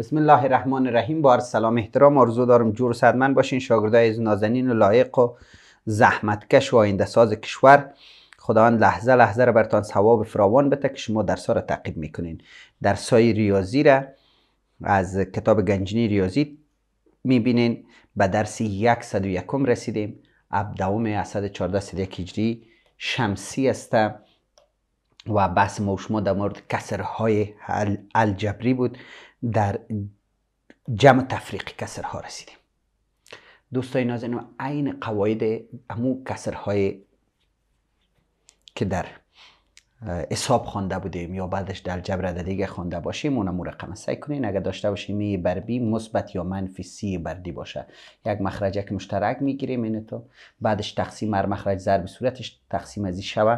بسم الله الرحمن الرحیم بار سلام احترام آرزو دارم جور صدمن باشین شاگردای از نازنین و لایق و زحمتکش و آینده ساز کشور خداوند لحظه لحظه را برتان ثواب فراوان بده که شما درس را تعقیب میکنین درس های ریاضی را از کتاب گنجینی ریاضی میبینین به درس 101 رسیدیم اب دوم 114 هجری شمسی است و بحث ما شما در مورد کسرهای الجبری بود در جمع تفریقی کسرها رسیدیم دوستای و عین قواعد امو کسرهای که در حساب خوانده بودیم یا بعدش در جبر دیگه خوانده باشیم اونم رقم سعی کنین اگر داشته باشیم می بر بی مثبت یا منفی سی بردی دی باشه یک مخرج یک مشترک میگیریم اینو تو بعدش تقسیم هر مخرج ضرب صورتش تقسیم از این شوه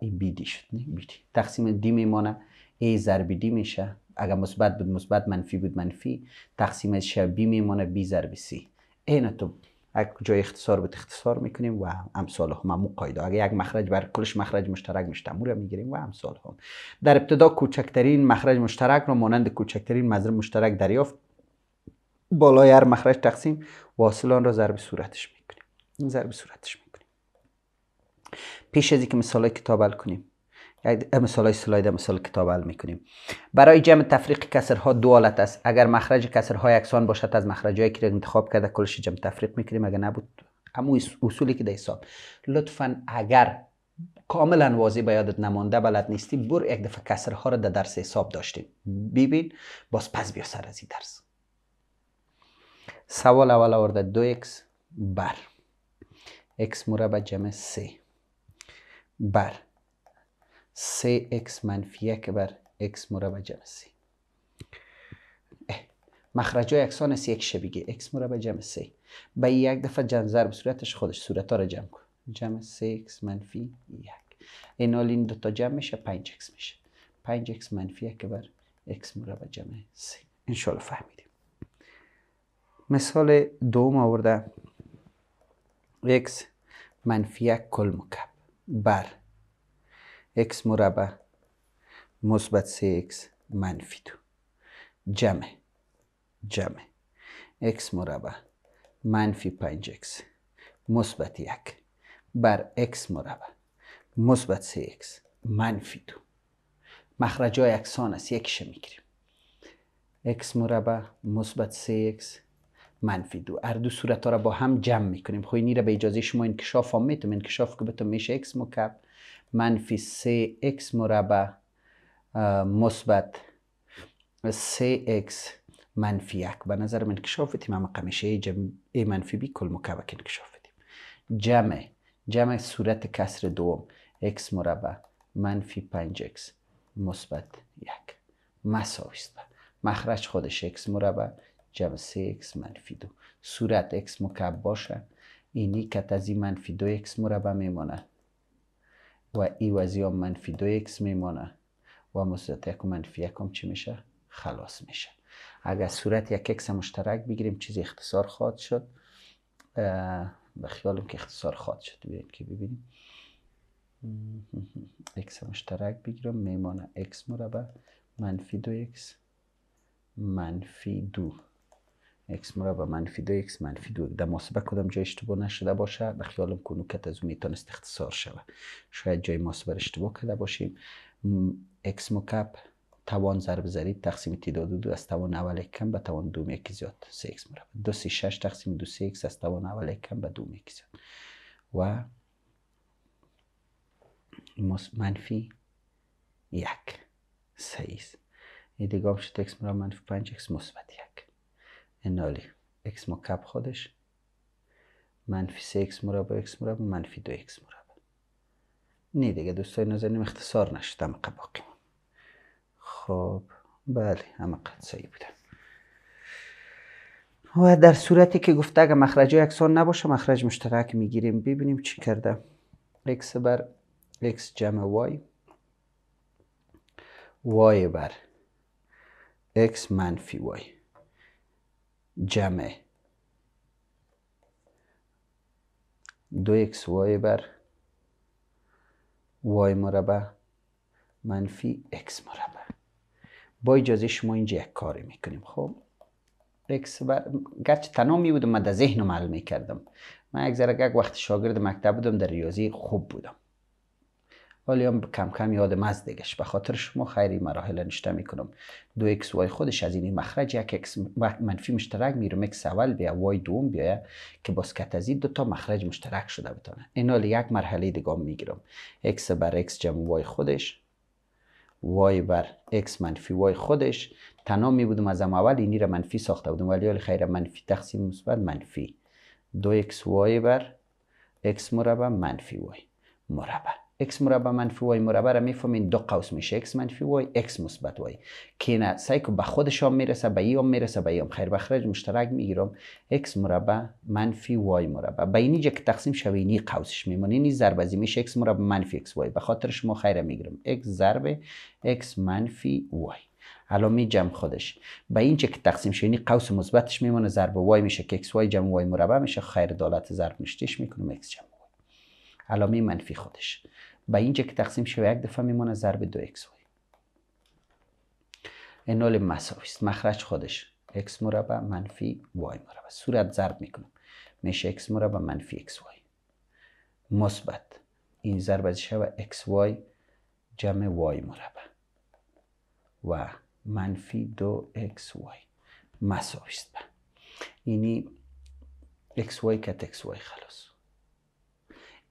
بی دی شد بی تقسیم دی میمانه ای ضرب دی میشه اگر مثبت بود مثبت منفی بود منفی تقسیم شبی میمونه بی ضرب سی اینه تو اگر جای اختصار بود اختصار میکنیم و امثال هم همون قایده اگر یک مخرج بر کلش مخرج مشترک مشتمور رو میگیریم و امثال هم در ابتدا کوچکترین مخرج مشترک رو مانند کوچکترین مزر مشترک دریافت بالای هر مخرج تقسیم واصلان رو را ضرب صورتش میکنیم ضرب صورتش میکنیم پیش از اینکه مثالای کتاب کنیم مثال های سلاید مثال کتاب حل میکنیم برای جمع تفریق کسرها دو حالت است اگر مخرج کسرها یکسان باشد از هایی که انتخاب کرده کلش جمع تفریق میکنیم اگر نبود اما اصولی که در حساب لطفا اگر کاملا واضح به یادت نمانده بلد نیستی بر یک دفعه کسرها را در درس حساب داشتیم ببین باز پس بیا سر از این درس سوال اول آورده دو اکس بر اکس مربع جمع سه بر 3x منفی یک بر x مربع جمع 3 مخرج های اکسان سی یک شبیه x مربع جمع 3 به یک دفعه جمع ضرب صورتش خودش صورت ها را جمع کن جمع 3x منفی 1 این حال این دوتا جمع میشه 5x میشه 5x منفی یک بر x مربع جمع 3 انشالله فهمیدیم مثال دوم آورده x منفی یک کل مکب بر x مربع مثبت 3x منفی 2 جمع جمع x مربع منفی 5x مثبت 1 بر x مربع مثبت 3x منفی دو مخرج های اکسان است یکش میگیریم x مربع مثبت 3x منفی دو هر دو صورت ها را با هم جمع میکنیم خب نیره به اجازه شما انکشاف هم میتونیم انکشاف که تو میشه x مکب منفی 3 x مربع مثبت 3 x منفی 1 به نظر من انکشاف بدیم اما قمیشه جمع ای منفی بی کل مکبک انکشاف بدیم جمع جمع صورت کسر دوم x مربع منفی 5 x مثبت 1 مساوی است مخرج خودش x مربع جمع 3 x منفی 2 صورت x مکعب باشه اینی که از این منفی دو x مربع میماند و ای وزی منفی دو اکس میمانه و مثبت یک و منفی یک هم چی میشه؟ خلاص میشه اگر صورت یک اکس مشترک بگیریم چیزی اختصار خواهد شد به خیالم که اختصار خواهد شد ببینید که ببینیم اکس مشترک بگیرم میمانه اکس مربع منفی دو اکس منفی دو x مربع منفی دو x منفی دو در محاسبه کدام جای اشتباه نشده باشه به خیالم کنوکت از او میتونست اختصار شوه شاید جای محاسبه اشتباه کرده باشیم x مکب توان ضرب ضریب تقسیم تعداد دو, دو از توان اول کم به توان دوم یک زیاد 3 x مربع دو سی شش تقسیم دو سی x از توان اول کم به دوم یک زیاد و منفی یک سه ایست دیگه هم شد x مربع منفی پنج x مثبت یک نالی x مکعب خودش منفی 3 x مربع x مربع منفی 2 x مربع نی دیگه دوستای نازنین اختصار نشد همه باقی خب بله همه قد سایی بودن و در صورتی که گفته اگه مخرج یکسان نباشه مخرج مشترک میگیریم ببینیم چی کرده x بر x جمع y y بر x منفی y جمع دو اکس وای بر وای مربع منفی x مربع با اجازه شما اینجا یک کاری میکنیم خب x بر گرچه تنها می بودم من در ذهنم حل میکردم من یک ذره وقت شاگرد مکتب بودم در ریاضی خوب بودم ولی هم کم کم یاد مزدگش به خاطر شما خیری مراحل نشته میکنم دو اکس وای خودش از این مخرج یک اکس منفی مشترک میرم اکس اول بیا وای دوم بیا که باز کت از این دو تا مخرج مشترک شده بتانه حال یک مرحله دیگه میگیرم اکس بر اکس جمع وای خودش وای بر اکس منفی وای خودش تنها می بودم از اول اینی را منفی ساخته بودم ولی خیر منفی تقسیم مثبت منفی دو اکس وای بر اکس مربع منفی وای مربع x مربع منفی y مربع را میفهمین دو قوس میشه x منفی y x مثبت y که نه سعی کو به خودشام میرسه به یام میرسه به یام خیر بخرج مشترک میگیرم x مربع منفی y مربع به اینی که تقسیم شوه اینی قوسش میمونه اینی ضرب میشه x مربع منفی x y به خاطرش شما خیر میگیرم x ضرب x منفی y الان می جمع خودش به این چه که تقسیم شد یعنی قوس مثبتش میمونه ضرب y میشه که x y جمع y مربع میشه خیر دولت ضرب نشتیش میکنم x جمع علامه منفی خودش به اینجا که تقسیم شده یک دفعه میمونه ضرب دو اکس y انال مساوی مخرج خودش x مربع منفی وای مربع صورت ضرب میکنم میشه اکس مربع منفی وای مثبت این ضرب از شبه وای جمع وای مربع و منفی دو مساویست مساوی اینی اکس وای کت وای خلاص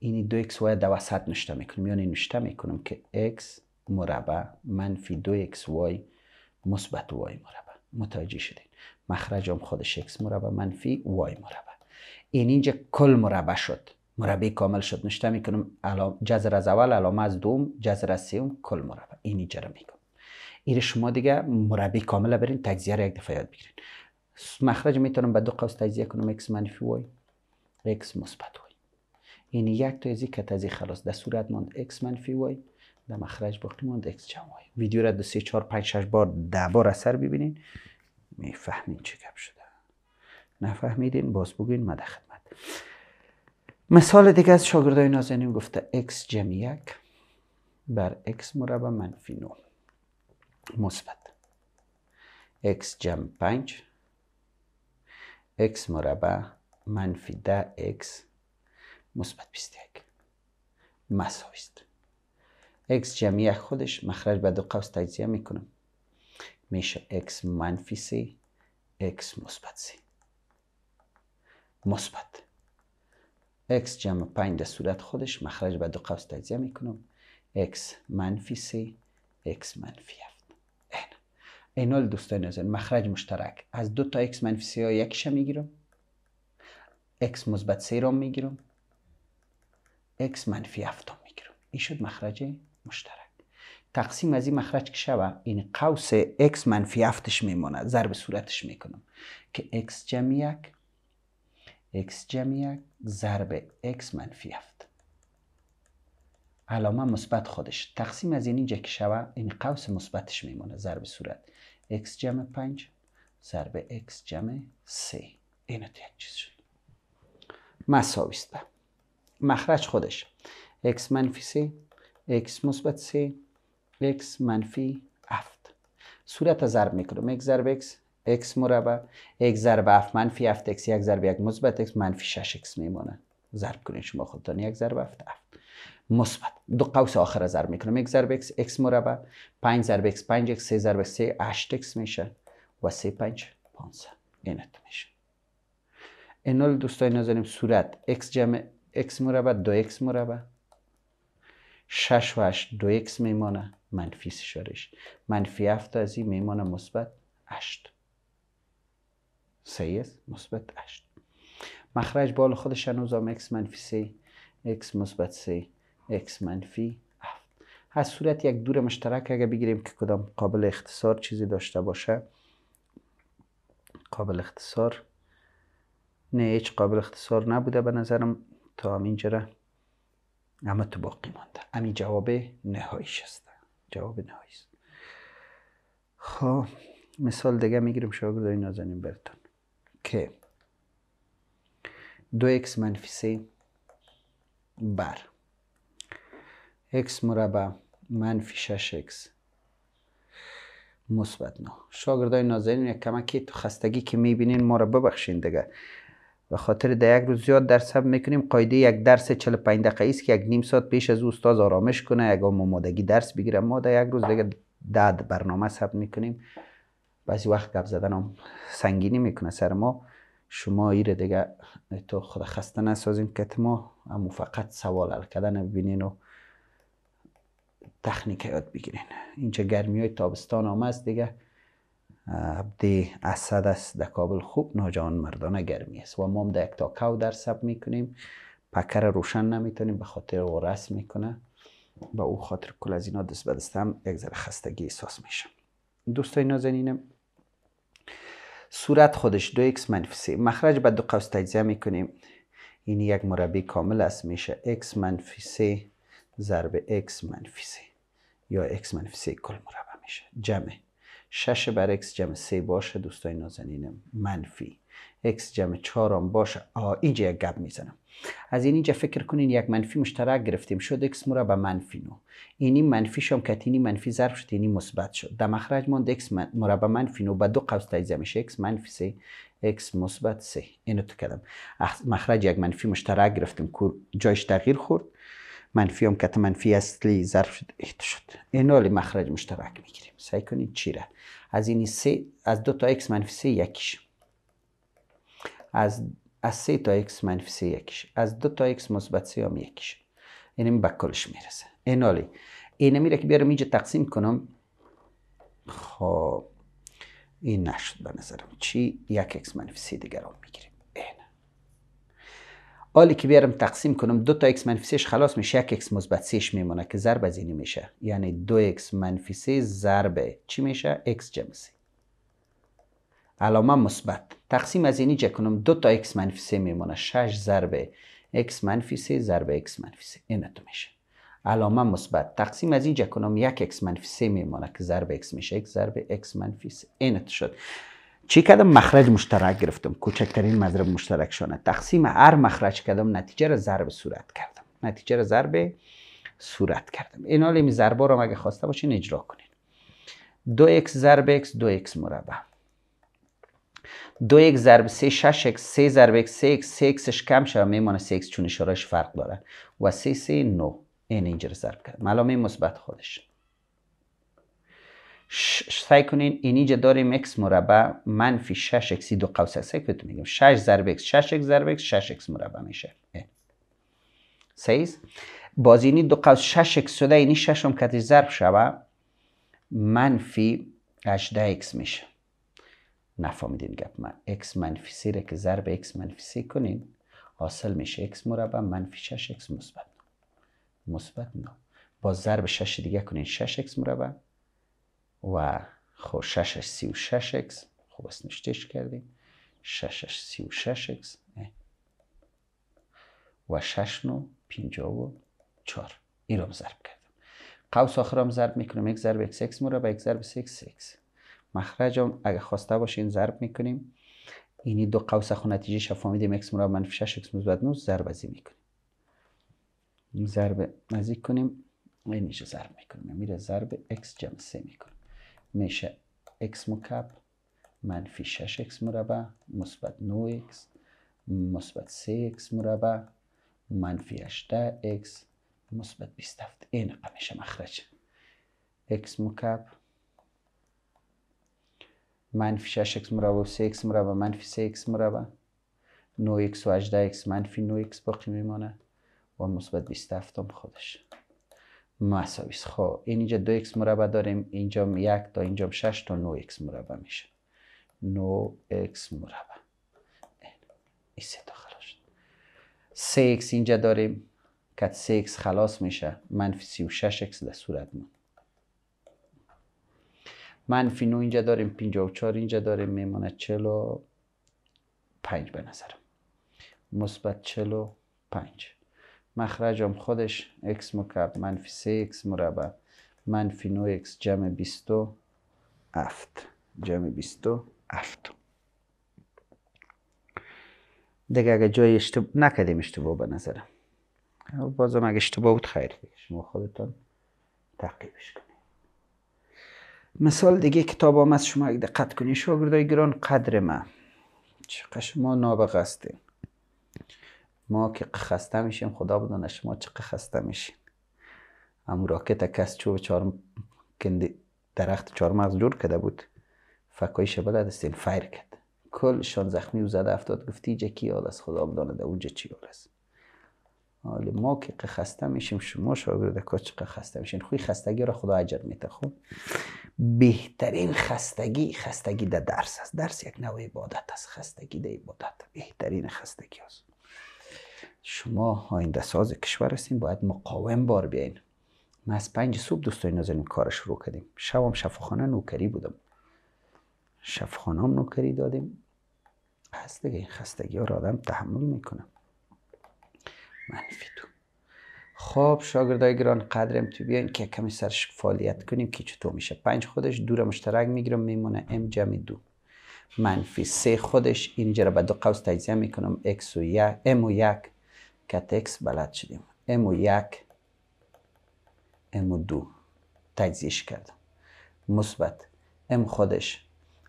این دو x وای در وسط نشته میکنم یعنی نشته میکنم که x مربع منفی دو x وای مثبت وای مربع متوجه شدین مخرجم خودش x مربع منفی وای مربع این اینجا کل مربع شد مربع کامل شد نشته میکنم جذر از اول علامه از دوم جذر از سوم کل مربع این اینجا رو میگم این شما دیگه مربع کامل برین تجزیه رو یک دفعه یاد بگیرین مخرج میتونم به دو قوس تجزیه کنم x منفی وای x مثبت این یعنی یک تا ازی کت خلاص در صورت ماند x منفی y در مخرج باقی ماند x جمع y ویدیو را دو سه چهار پنج شش بار ده بار اثر ببینین میفهمین چه گپ شده نفهمیدین باز بگوین ما خدمت مثال دیگه از شاگردای نازنین گفته x جمع یک بر x مربع منفی 9 مثبت x جمع 5 x مربع منفی 10 x مثبت 21 مساوی است x جمعیه خودش مخرج به دو قوس تجزیه میکنم میشه x منفی 3 x مثبت 3 مثبت x جمع 5 در صورت خودش مخرج به دو قوس تجزیه میکنم x منفی 3 x منفی 7 این اینال دوستان نظر مخرج مشترک از دو تا x منفی 3 ها یکیش میگیرم x مثبت 3 را میگیرم x منفی 7 میگیرم این شد مخرج مشترک تقسیم از این مخرج که شوه این قوس x منفی 7 ش میمونه ضرب صورتش میکنم که x جمع 1 x جمع 1 ضرب x منفی 7 علامه مثبت خودش تقسیم از این اینجا که شوه این قوس مثبتش میمونه ضرب صورت x جمع 5 ضرب x جمع 3 اینو تیک چیز شد مساویست به مخرج خودش x منفی سی x مثبت سی x منفی هفت صورت را ضرب میکنم x ضرب x x مربع x ضرب 7 منفی 7 x یک ضرب یک مثبت x منفی 6 x میمونه ضرب کنین شما خودتان یک ضرب 7 7 مثبت دو قوس آخر را ضرب میکنم x ضرب x x مربع 5 ضرب x 5 x 3 ضرب 3 8 x میشه و 3 5 5 اینت میشه اینال دوستای نازنین صورت x جمع x مربع دو x مربع 6 و 8 دو x میمانه منفی سشارش منفی 7 از این میمانه مثبت 8 3 مثبت 8 مخرج بال خودش هنوز هم x منفی 3 x مثبت 3 x منفی 7 از صورت یک دور مشترک اگر بگیریم که کدام قابل اختصار چیزی داشته باشه قابل اختصار نه هیچ قابل اختصار نبوده به نظرم تا جره همه تو باقی مانده امی جواب نهاییش است جواب نهایی خب مثال دیگه میگیریم شاگردای نازنین برتون که دو اکس منفی سه بر اکس مربع منفی شش اکس مثبت نه شاگردای نازنین یک کمکی تو خستگی که میبینین ما رو ببخشین دیگه به خاطر در یک روز زیاد درس هم میکنیم قایده یک درس 45 دقیقه است که یک نیم ساعت پیش از استاد آرامش کنه یک آمادگی درس بگیره ما در یک روز بله. دیگه داد برنامه سب میکنیم بعضی وقت گپ زدن هم سنگینی میکنه سر ما شما ایره دیگه تو خود خسته نسازیم که ما اما فقط سوال حل کردن ببینین و تکنیک یاد بگیرین اینجا گرمی های تابستان آمه است دیگه عبد اسد است در کابل خوب ناجان مردانه گرمی است و ما هم در یک کاو در سب میکنیم پکر روشن نمیتونیم به خاطر ورس میکنه با او خاطر کل از اینا دست بدستم یک ذره خستگی احساس میشه. دوستای نازنینم صورت خودش دو اکس منفی مخرج به دو قوس تجزیه میکنیم این یک مربع کامل است میشه x منفی 3 ضرب x منفی یا x منفی کل مربع میشه جمع شش بر x جمع سه باشه دوستای نازنینم منفی x جمع چهارم باشه آ اینجا یک گب میزنم از این اینجا فکر کنین یک منفی مشترک گرفتیم شد x به منفی نو اینی منفی شم کتینی منفی ضرب شد اینی مثبت شد در مخرج ماند x به منفی نو به دو قوس تجزیه میشه x منفی 3 x مثبت سه اینو تو کردم مخرج یک منفی مشترک گرفتیم که جایش تغییر خورد منفی هم کت منفی اصلی ظرف شد ایت شد مخرج مشترک میگیریم سعی کنید را. از این سه از دو تا x منفی سه یکیش از از سه تا x منفی سه یکیش از دو تا x مثبت سه هم یکیش این به کلش میرسه حالی. این میره که بیارم اینجا تقسیم کنم خب این نشد به نظرم چی یک x منفی سه دیگر هم میگیریم آلی که بیارم تقسیم کنم دو تا x منفی 3 خلاص میشه یک x مثبت 3 میمونه که ضرب از اینی میشه یعنی دو x منفی 3 ضرب چی میشه x جمع 3 علامه مثبت تقسیم از اینی جا کنم دو تا x منفی 3 میمونه 6 ضرب x منفی 3 ضرب x منفی 3 اینا تو میشه علامه مثبت تقسیم از اینجا کنم یک x منفی 3 میمونه که ضرب x میشه x ضرب x منفی 3 این شد چی کردم مخرج مشترک گرفتم کوچکترین مضرب مشترک شانه تقسیم هر مخرج کردم نتیجه رو ضرب صورت کردم نتیجه رو ضرب صورت کردم اینا حال ضربا رو اگه خواسته باشین اجرا کنین 2 x ضرب x 2 x مربع 2 x ضرب 3 6 x 3 ضرب x 3 x 3 xش کم شد میمانه 3 x چون اشارهش فرق داره و 3 3 9 این اینجا رو ضرب کرد معلومه مثبت خودش سعی کنین این اینجا داریم x مربع منفی 6 x دو قوس سعی کنید میگم 6 ضرب x 6 x ضرب x 6 x مربع میشه سیز باز اینی دو قوس 6 x شده اینی 6 هم کتش ضرب شوه منفی 18 x میشه نفهمیدین گپ من x منفی 3 را که ضرب x منفی 3 کنین حاصل میشه x مربع منفی 6 x مثبت مثبت نه با ضرب 6 دیگه کنین 6 x مربع و خب 6 اش 36 اکس خب کردیم 6 اش 36 اکس و 6 نو 54 ای رو ضرب کردم قوس هم ضرب میکنیم یک ضرب x x و یک ضرب 6 مخرج هم اگه خواسته باشین ضرب میکنیم اینی دو قوس خو نتیجه شفامیدیم x رو منفی 6 x مثبت 9 ضرب ازی میکنیم ضرب نزدیک کنیم اینیش ضرب میکنیم میره ضرب x جمع 3 میکنیم میشه x مکعب منفی 6x مربع مثبت 9x مثبت 3x مربع منفی 18x مثبت 27 این میشه مخرج x مکعب منفی 6x مربع 3x مربع منفی 3x مربع 9x و 18x منفی 9x باقی میمانه و مثبت 27 هم خودش مساوی است خب اینجا دو x مربع داریم اینجا یک تا اینجا 6 تا 9 x مربع میشه 9 x مربع این سه خلاص شد 3 اینجا داریم که 3 x خلاص میشه منفی 36 x در صورت من منفی 9 اینجا داریم 54 اینجا داریم میمونه 45 به نظرم مثبت 45 مخرجم خودش x مکعب منفی 3 x مربع منفی 9 x جمع 27 جمع 27 دیگه اگه جای اشتباه نکدیم اشتباه به نظرم بازم اگه اشتباه بود خیر دیگه شما خودتان تقریبش کنید مثال دیگه کتاب هم از شما اگه دقت کنید شاگردای گران قدر من چقدر شما نابغه هستیم ما که خسته میشیم خدا بدانه شما چقدر خسته میشین اما راکت کس چوب کند درخت چارم از جور کده بود فکای شبله سیل فیر کرد شان زخمی و زده افتاد گفتی جا کی حال از خدا بدانه در اونجا چی حال است حال ما که خسته میشیم شما شاگرد که چه خسته میشین خوی خستگی را خدا عجر میته خوب بهترین خستگی خستگی در درس است درس یک نوع عبادت است خستگی در عبادت بهترین خستگی است شما آینده ساز کشور هستین باید مقاوم بار بیاین ما از پنج صبح دوستای نازنین کار شروع کردیم شبم شفخانه نوکری بودم شفاخانه نوکری دادیم پس دیگه این خستگی ها را آدم تحمل میکنم منفی تو خب شاگردای گران قدرم تو بیاین که کمی سرش فعالیت کنیم که چطور میشه پنج خودش دور مشترک میگیرم میمونه ام جمع دو منفی سه خودش اینجا را به دو قوس تجزیه میکنم x و یک ام و یک کت بلد شدیم امو یک امو دو تجزیش کردم مثبت ام خودش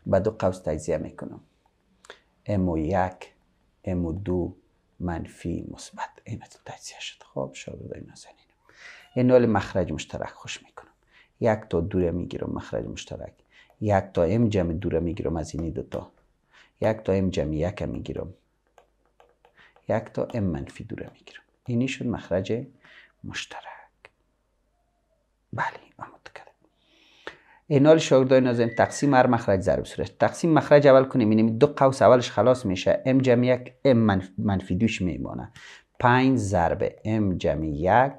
به دو قوس تجزیه میکنم امو یک امو دو منفی مثبت این تجزیه شد خب از نازنینم این نال مخرج مشترک خوش میکنم یک تا دوره میگیرم مخرج مشترک یک تا ام جمع دوره میگیرم از این تا. یک تا ام جمع یک میگیرم یک تا ام منفی دوره میگیرم اینی شد مخرج مشترک بله آمد کرد اینال شاگرده نازم تقسیم هر مخرج ضرب صورت تقسیم مخرج اول کنیم اینیم دو قوس اولش خلاص میشه ام جمع یک ام منفی دوش میمانه 5 ضرب ام جمع یک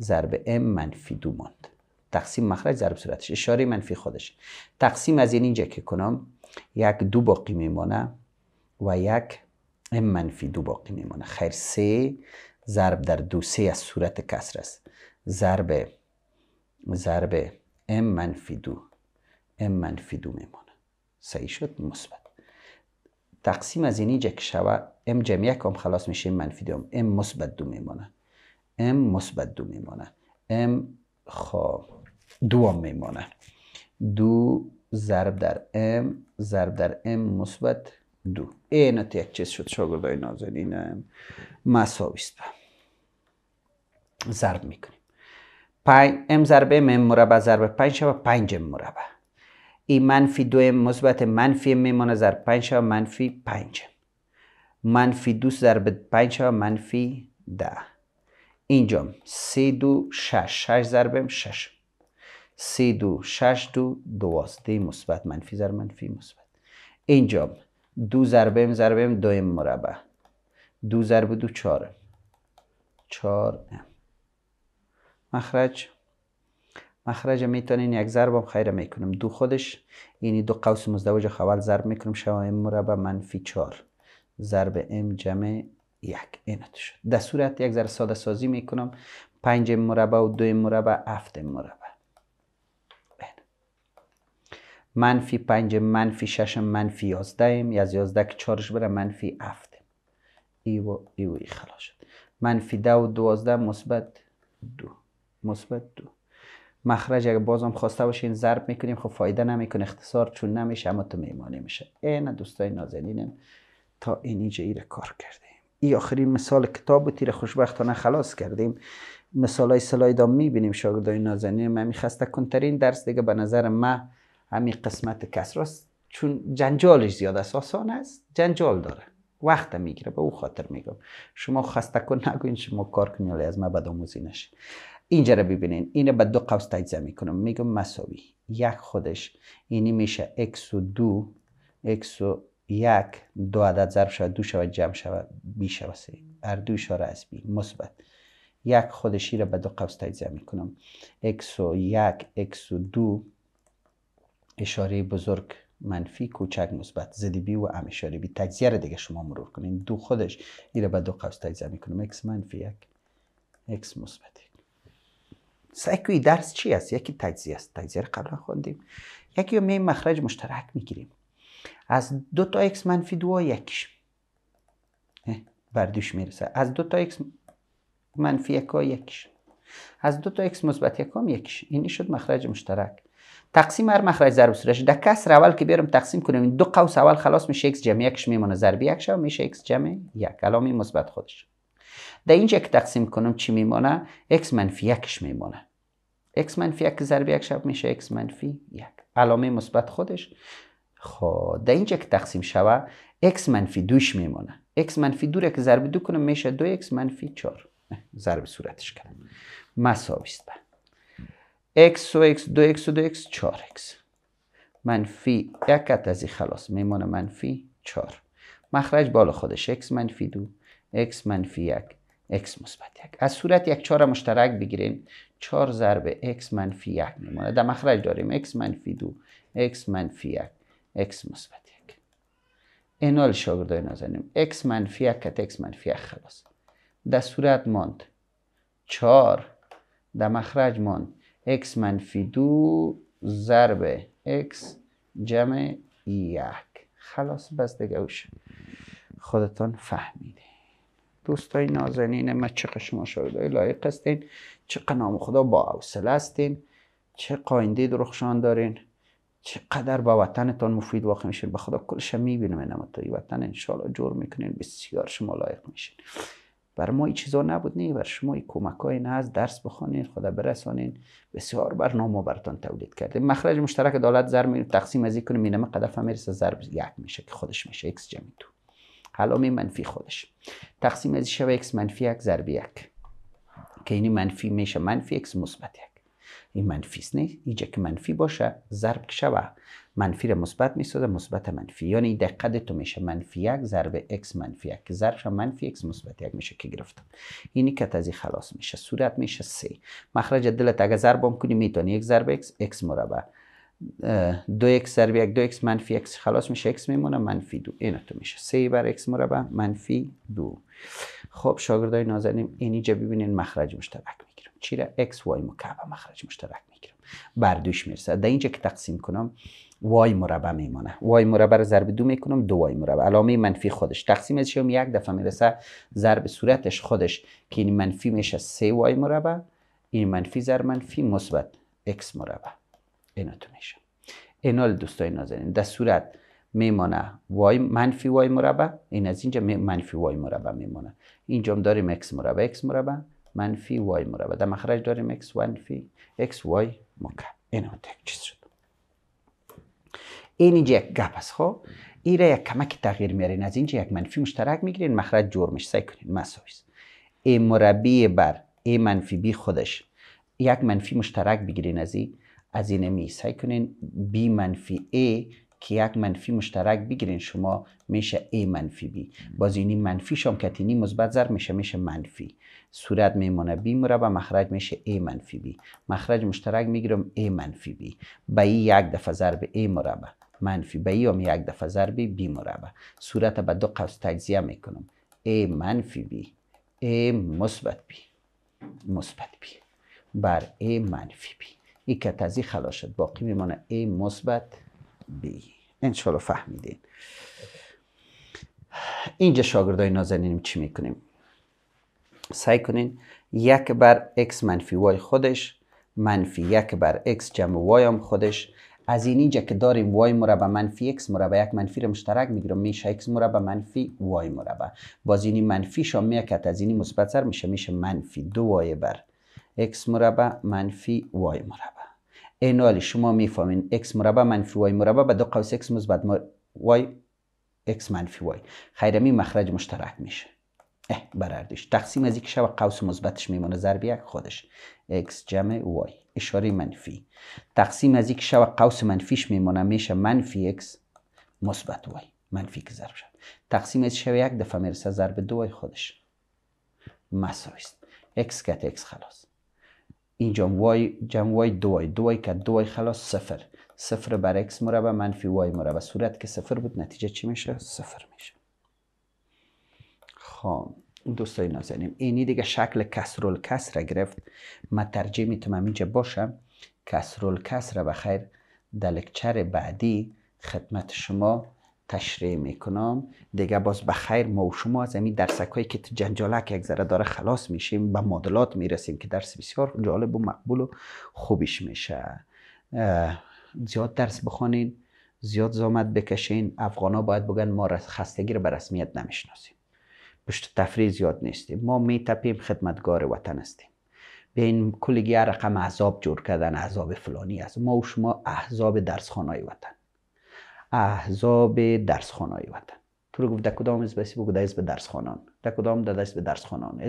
ضرب ام منفی دو ماند تقسیم مخرج ضرب صورتش اشاره منفی خودش تقسیم از این اینجا که کنم یک دو باقی میمانه و یک منفی دو باقی میمونه خیر سه ضرب در دو سه از صورت کسر است ضرب ضرب ام منفی دو ام منفی دو میمونه صحیح شد مثبت تقسیم از اینی جک که شوه ام جمع یک هم خلاص میشه منفی دوم ام مثبت دو میمونه ام مثبت دو میمونه ام خب دو هم میمونه دو ضرب در ام ضرب در ام مثبت دو یک چیز شد شاگردای نازنین مساوی است ضرب میکنیم کنیم ام ضرب ام مربع ضرب 5 و پنج ام مربع ای منفی دو ام مثبت منفی ام میمانه ضرب 5 و منفی 5 منفی دو ضرب 5 و منفی ده اینجا سی دو شش شش ضرب ام 6 3 دو شش دو دوازده مثبت منفی ضرب منفی مثبت اینجا دو ضربه ام ضربه ام دو ام مربع دو ضربه دو چهار ام چهار ام مخرج مخرج میتونین یک ضرب هم خیره میکنم دو خودش یعنی دو قوس مزدوج خوال ضرب میکنم شما ام مربع منفی چهار ضرب ام جمع یک اینت شد در صورت یک ذره ساده سازی میکنم پنج مربع و دو مربع هفت مربع منفی پنج منفی شش منفی یازده از یازده که چارش بره منفی افت. ای و ای و ای شد منفی ده و دوازده مثبت دو مثبت دو مخرج اگه بازم خواسته باشین ضرب میکنیم خب فایده نمیکنه اختصار چون نمیشه اما تو میمانه میشه این دوستای نازنینم تا اینجا ایره کار کردیم ای آخرین مثال کتاب و تیر خوشبختانه خلاص کردیم مثال های سلایدام میبینیم شاگردای نازنین من میخواسته کنترین درس دیگه به نظر من همین قسمت کسراست چون جنجالش زیاد آسان است جنجال داره وقت میگیره به او خاطر میگم شما خسته کن نگوین شما کار کنین از ما بد آموزی اینجا رو ببینین اینه به دو قوس تجزیه میکنم میگم مساوی یک خودش اینی میشه x و دو x و یک دو عدد ضرب شود دو شود جمع شود بی شود سه هر دو اشاره از بی مثبت یک خودشی را به دو قوس تجزیه میکنم x و یک x و دو اشاره بزرگ منفی کوچک مثبت زدی بی و ام اشاره بی تجزیه رو دیگه شما مرور کنین دو خودش ایره به دو قوس تجزیه میکنیم اکس منفی یک اکس مثبت سکوی درس چی است یکی تجزیه است تجزیه قبلا خوندیم یکی می مخرج مشترک میگیریم از دو تا اکس منفی دو یکیش بردوش میرسه از دو تا اکس منفی یک یکیش از دو تا x مثبت یک هم یکیش اینی شد مخرج مشترک تقسیم هر مخرج ضرب صورتش در کسر اول که بیارم تقسیم کنیم دو قوس اول خلاص میشه x جمع یکش میمونه ضرب میشه x جمع یک علامه مثبت خودش در اینجا که تقسیم کنم چی میمونه x منفی یکش میمونه x منفی یک ضرب میشه x منفی یک علامه مثبت خودش خب در اینجا که تقسیم شوه x منفی دوش میمونه x منفی دو را که ضرب دو کنم میشه دو x منفی 4 ضرب صورتش کردم مساوی است x و x دو x و دو x 4 x منفی یک کت از این خلاص میمونه منفی 4 مخرج بالا خودش x منفی دو x منفی یک x مثبت یک از صورت یک چهار مشترک بگیریم 4 ضرب x منفی یک میمونه در مخرج داریم x منفی دو x منفی یک x مثبت یک اینال شاگرده نازنیم x منفی یک کت x منفی یک خلاص در صورت ماند 4 در مخرج ماند x منفی دو ضرب x جمع یک خلاص بس دیگه اوش خودتان فهمیده دوستای نازنین ما چقدر شما شاگردای لایق هستین چقدر نام خدا با اوصل هستین چه قاینده درخشان دارین چقدر با تان مفید واقع میشین به خدا کلش میبینم اینم تا وطن انشالله جور میکنین بسیار شما لایق میشین بر ما این چیزا نبود نه بر شما این کمک های نه از درس بخوانین خدا برسانین بسیار برنامه برتون تولید کرده مخرج مشترک دولت زر می تقسیم از کنه مینمه قدف هم میرسه ضرب یک میشه که خودش میشه x جمعی تو حالا می منفی خودش تقسیم از شبه x منفی یک ضرب یک که اینی منفی میشه منفی x مثبت یک این منفی است نه اینجا که منفی باشه ضرب شبه منفی را مثبت میسازه مثبت منفی یعنی دقت تو میشه منفی یک ضرب x منفی یک که ضربش منفی x مثبت یک میشه که گرفتم اینی که از خلاص میشه صورت میشه سه مخرج دلت اگه ضرب کنی میتونی یک ضرب x x مربع دو x ضرب یک دو x منفی x خلاص میشه x میمونه منفی دو اینا تو میشه سه بر x مربع منفی دو خب شاگردای نازنین اینجا ببینین مخرج مشترک میگیرم چی را x y مکعب مخرج مشترک میگیرم بر دوش میرسه در اینجا که تقسیم کنم وای مربع میمانه وای مربع رو ضرب دو میکنم دو وای مربع علامه منفی خودش تقسیم تقسیمش شیم یک دفعه میرسه ضرب صورتش خودش که این منفی میشه سه وای مربع این منفی ضرب منفی مثبت x مربع اینا تو میشه اینا دوستای نازنین در صورت میمانه وای منفی وای مربع این از اینجا منفی وای مربع میمانه اینجا هم داریم x مربع x مربع منفی وای مربع در مخرج داریم x منفی x وای مکعب اینا تک چیز شد این اینجا یک گپ است خب ایره یک کمک تغییر میارین از اینجا یک منفی مشترک میگیرین مخرج جرمش سعی کنین مساویس ای مربی بر ای منفی بی خودش یک منفی مشترک بگیرین از این از این می سعی کنین بی منفی ای که یک منفی مشترک بگیرین شما میشه A منفی بی باز اینی منفی شام کتینی مثبت ضرب میشه میشه منفی صورت میمونه B مربع مخرج میشه A منفی بی مخرج مشترک میگیرم A منفی B به یک دفعه ضرب A مربع منفی به هم یک دفعه ضرب B مربع صورت به دو قوس تجزیه میکنم A منفی بی A مثبت بی مثبت B بر A منفی B ای که تزی خلاص شد باقی میمونه A مثبت شاء انشالله فهمیدین اینجا شاگردای نازنینم چی میکنیم سعی کنین یک بر x منفی y خودش منفی یک بر x جمع y هم خودش از این اینجا که داریم y مربع منفی x مربع یک منفی رو مشترک میگیرم میشه x مربع منفی y مربع باز اینی منفی شا میکت از اینی مثبت سر میشه میشه منفی دو y بر x مربع منفی y مربع حال شما میفهمین x مربع منفی y مربع به دو قوس x مثبت y x منفی y خیرمی مخرج مشترک میشه اه برردش تقسیم از یک شب قوس مثبتش میمونه ضرب یک خودش x جمع y اشاره منفی تقسیم از یک شب قوس منفیش میمونه میشه منفی x مثبت y منفی که ضرب شد تقسیم از شب یک دفعه میرسه ضرب دو خودش مساوی است x کت x خلاص این جمع وای دوای دوای که دوای خلاص صفر صفر بر اکس مربع منفی وای مربع صورت که صفر بود نتیجه چی میشه؟ صفر میشه خب دوستای نازنیم اینی دیگه شکل کسرول را گرفت من ترجیح میتونم اینجا باشم کسرول کسر بخیر در لکچر بعدی خدمت شما تشریح میکنم دیگه باز به خیر ما و شما از این درسکایی که جنجالک یک ذره داره خلاص میشیم به مدلات میرسیم که درس بسیار جالب و مقبول و خوبیش میشه زیاد درس بخوانین زیاد زامت بکشین افغانا باید بگن ما خستگی رو به رسمیت نمیشناسیم پشت تفریح زیاد نیستیم ما میتپیم خدمتگار وطن هستیم به این کلگی رقم احزاب جور کردن احزاب فلانی است ما و شما احزاب درسخانه وطن احزاب درسخانهای وطن تو رو گفت در کدام از هستی بگو به درس درسخانان در کدام در از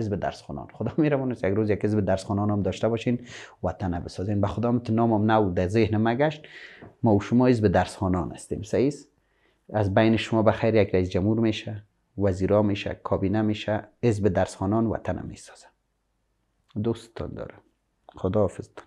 به درس خانان خدا میرمونه یک روز یک درس درسخانان هم داشته باشین وطن بسازین به خدا نامم نو در ذهن مگشت ما و شما درس درسخانان هستیم صحیح از بین شما به خیر یک رئیس جمهور میشه وزیرا میشه کابینه میشه درس درسخانان وطن میسازه دوستان دارم خدا حافظتان